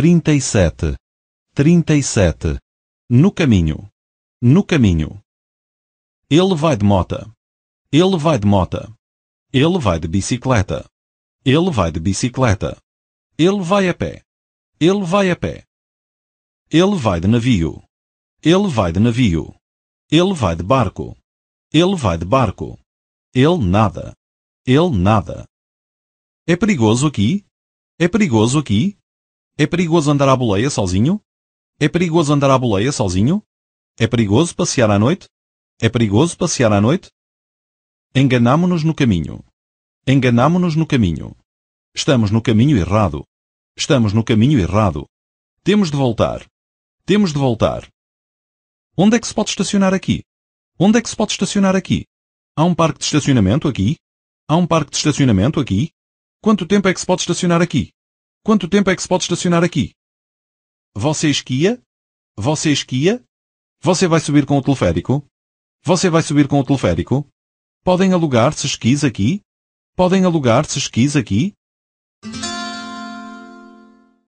37, 37. No caminho. No caminho. Ele vai de mota. Ele vai de mota. Ele vai de bicicleta. Ele vai de bicicleta. Ele vai a pé. Ele vai a pé. Ele vai de navio. Ele vai de navio. Ele vai de barco. Ele vai de barco. Ele nada. Ele nada. É perigoso aqui? É perigoso aqui? É perigoso andar à boleia sozinho? É perigoso andar à boleia sozinho? É perigoso passear à noite? É perigoso passear à noite? enganámo nos no caminho. enganámo nos no caminho. Estamos no caminho errado. Estamos no caminho errado. Temos de voltar. Temos de voltar. Onde é que se pode estacionar aqui? Onde é que se pode estacionar aqui? Há um parque de estacionamento aqui? Há um parque de estacionamento aqui? Quanto tempo é que se pode estacionar aqui? Quanto tempo é que se pode estacionar aqui? Você esquia? Você esquia? Você vai subir com o teleférico? Você vai subir com o teleférico? Podem alugar-se esquis aqui? Podem alugar-se esquis aqui?